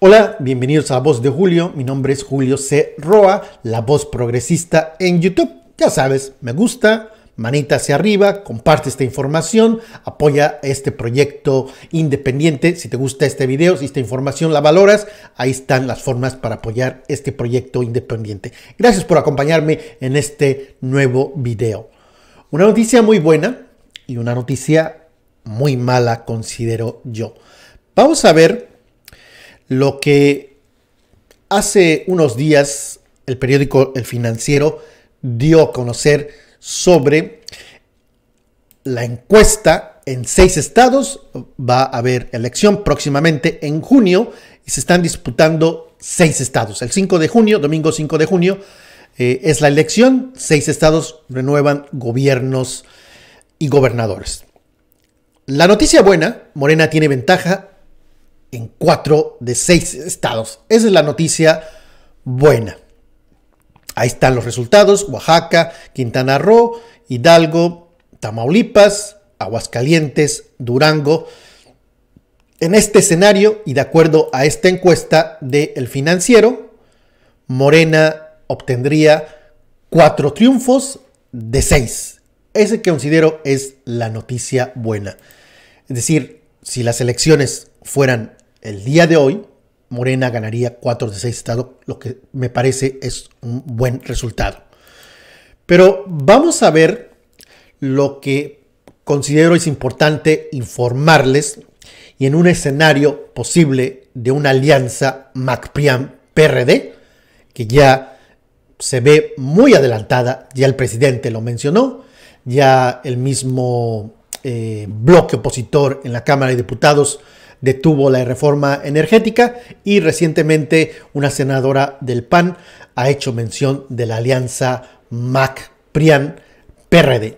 Hola, bienvenidos a la Voz de Julio. Mi nombre es Julio C. Roa, la voz progresista en YouTube. Ya sabes, me gusta, manita hacia arriba, comparte esta información, apoya este proyecto independiente. Si te gusta este video, si esta información la valoras, ahí están las formas para apoyar este proyecto independiente. Gracias por acompañarme en este nuevo video. Una noticia muy buena y una noticia muy mala, considero yo. Vamos a ver lo que hace unos días el periódico El Financiero dio a conocer sobre la encuesta en seis estados. Va a haber elección próximamente en junio y se están disputando seis estados. El 5 de junio, domingo 5 de junio, eh, es la elección. Seis estados renuevan gobiernos y gobernadores. La noticia buena, Morena tiene ventaja en cuatro de seis estados. Esa es la noticia buena. Ahí están los resultados. Oaxaca, Quintana Roo, Hidalgo, Tamaulipas, Aguascalientes, Durango. En este escenario y de acuerdo a esta encuesta de El Financiero, Morena obtendría cuatro triunfos de seis. Ese que considero es la noticia buena. Es decir, si las elecciones fueran el día de hoy, Morena ganaría 4 de 6 estados, lo que me parece es un buen resultado. Pero vamos a ver lo que considero es importante informarles y en un escenario posible de una alianza MacPriam-PRD, que ya se ve muy adelantada, ya el presidente lo mencionó, ya el mismo eh, bloque opositor en la Cámara de Diputados detuvo la reforma energética y recientemente una senadora del PAN ha hecho mención de la alianza mac prd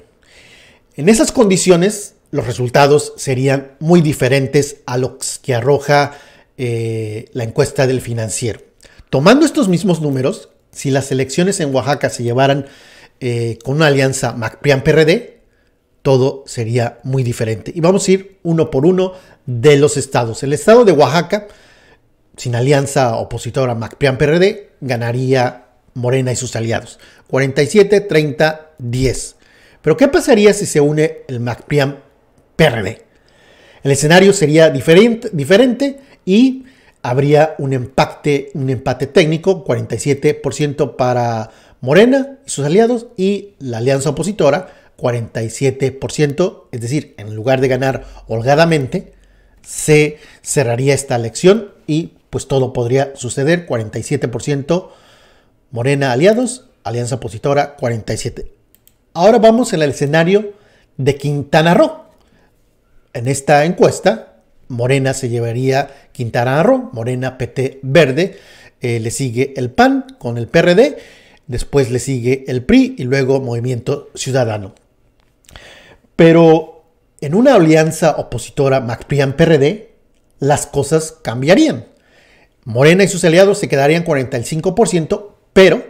En esas condiciones, los resultados serían muy diferentes a los que arroja eh, la encuesta del financiero. Tomando estos mismos números, si las elecciones en Oaxaca se llevaran eh, con una alianza MACPRIAN-PRD, todo sería muy diferente. Y vamos a ir uno por uno de los estados. El estado de Oaxaca, sin alianza opositora MACPRIAN-PRD, ganaría Morena y sus aliados. 47, 30, 10. Pero ¿qué pasaría si se une el MACPRIAN-PRD? El escenario sería diferente, diferente y habría un empate, un empate técnico, 47% para Morena y sus aliados y la alianza opositora, 47%, es decir, en lugar de ganar holgadamente, se cerraría esta elección y pues todo podría suceder, 47% Morena aliados, Alianza opositora 47. Ahora vamos al escenario de Quintana Roo. En esta encuesta, Morena se llevaría Quintana Roo, Morena PT Verde, eh, le sigue el PAN con el PRD, después le sigue el PRI y luego Movimiento Ciudadano. Pero en una alianza opositora MacPriam-PRD, las cosas cambiarían. Morena y sus aliados se quedarían 45%, pero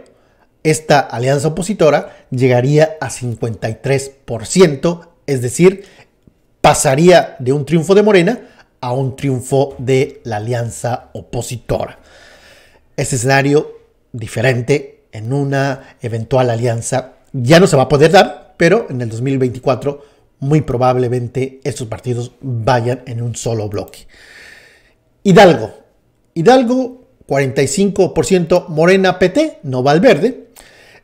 esta alianza opositora llegaría a 53%, es decir, pasaría de un triunfo de Morena a un triunfo de la alianza opositora. Este escenario diferente en una eventual alianza ya no se va a poder dar, pero en el 2024 muy probablemente estos partidos vayan en un solo bloque. Hidalgo. Hidalgo, 45%, Morena PT, no va al verde.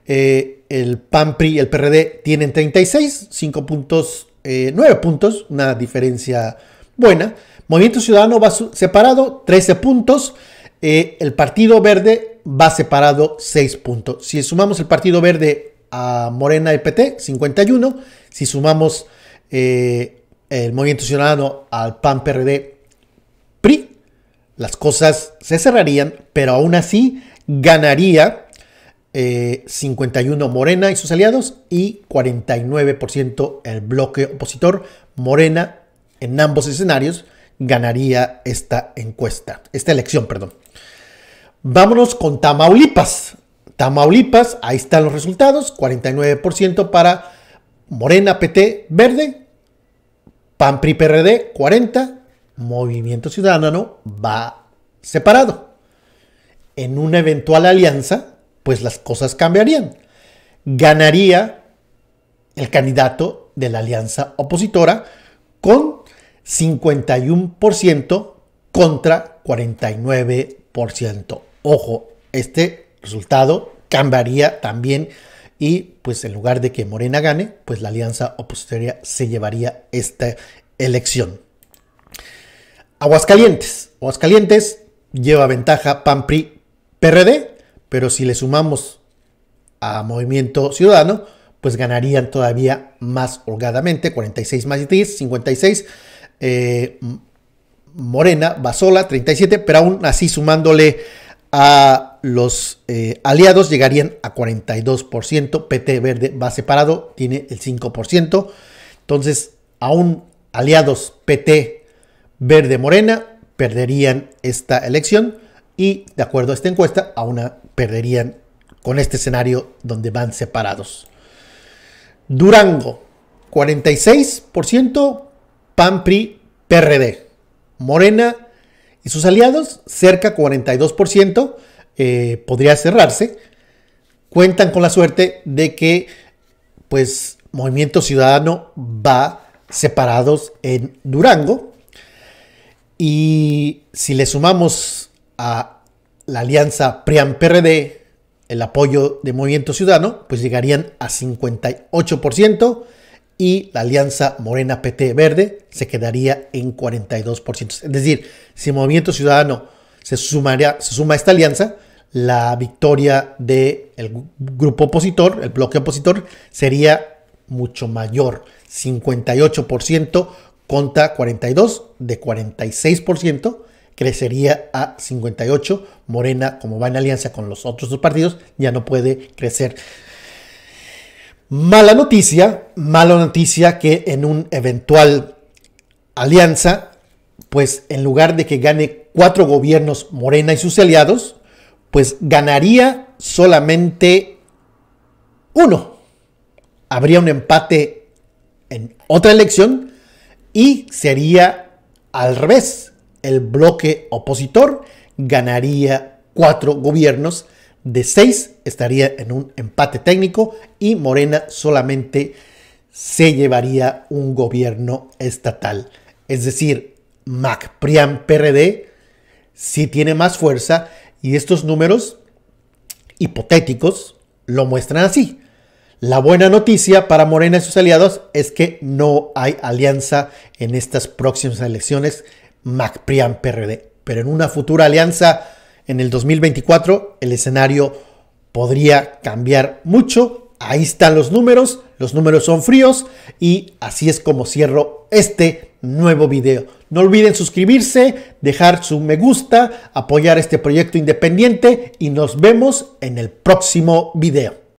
Eh, el PAN PRI y el PRD tienen 36, 5 puntos, 9 eh, puntos, una diferencia buena. Movimiento Ciudadano va separado, 13 puntos. Eh, el Partido Verde va separado 6 puntos. Si sumamos el Partido Verde a Morena y PT, 51. Si sumamos eh, el Movimiento Ciudadano al PAN PRD PRI, las cosas se cerrarían, pero aún así ganaría 51 eh, Morena y sus aliados y 49% el bloque opositor. Morena en ambos escenarios ganaría esta encuesta, esta elección, perdón. Vámonos con Tamaulipas. Tamaulipas, ahí están los resultados, 49% para Morena, PT, Verde, PAN, PRI, PRD, 40, Movimiento Ciudadano va separado. En una eventual alianza, pues las cosas cambiarían. Ganaría el candidato de la alianza opositora con 51% contra 49%. Ojo, este resultado cambiaría también y pues en lugar de que Morena gane, pues la alianza opositoria se llevaría esta elección. Aguascalientes. Aguascalientes lleva ventaja PAN PRD, pero si le sumamos a Movimiento Ciudadano, pues ganarían todavía más holgadamente, 46 más 10, 56. Eh, Morena va sola, 37, pero aún así sumándole a los eh, aliados llegarían a 42%, PT Verde va separado, tiene el 5%, entonces aún aliados PT Verde Morena perderían esta elección y de acuerdo a esta encuesta aún perderían con este escenario donde van separados. Durango, 46%, PAN, PRI, PRD. Morena y sus aliados, cerca 42%. Eh, podría cerrarse, cuentan con la suerte de que pues Movimiento Ciudadano va separados en Durango y si le sumamos a la alianza PRIAN-PRD el apoyo de Movimiento Ciudadano, pues llegarían a 58% y la alianza Morena PT Verde se quedaría en 42%. Es decir, si Movimiento Ciudadano se, sumaría, se suma a esta alianza, la victoria del el grupo opositor, el bloque opositor, sería mucho mayor, 58% contra 42, de 46% crecería a 58. Morena, como va en alianza con los otros dos partidos, ya no puede crecer. Mala noticia, mala noticia que en un eventual alianza, pues en lugar de que gane cuatro gobiernos Morena y sus aliados, pues ganaría solamente uno. Habría un empate en otra elección y sería al revés. El bloque opositor ganaría cuatro gobiernos de seis, estaría en un empate técnico y Morena solamente se llevaría un gobierno estatal. Es decir, MAC, PRD, si tiene más fuerza y estos números hipotéticos lo muestran así. La buena noticia para Morena y sus aliados es que no hay alianza en estas próximas elecciones macpriam prd Pero en una futura alianza en el 2024 el escenario podría cambiar mucho Ahí están los números, los números son fríos y así es como cierro este nuevo video. No olviden suscribirse, dejar su me gusta, apoyar este proyecto independiente y nos vemos en el próximo video.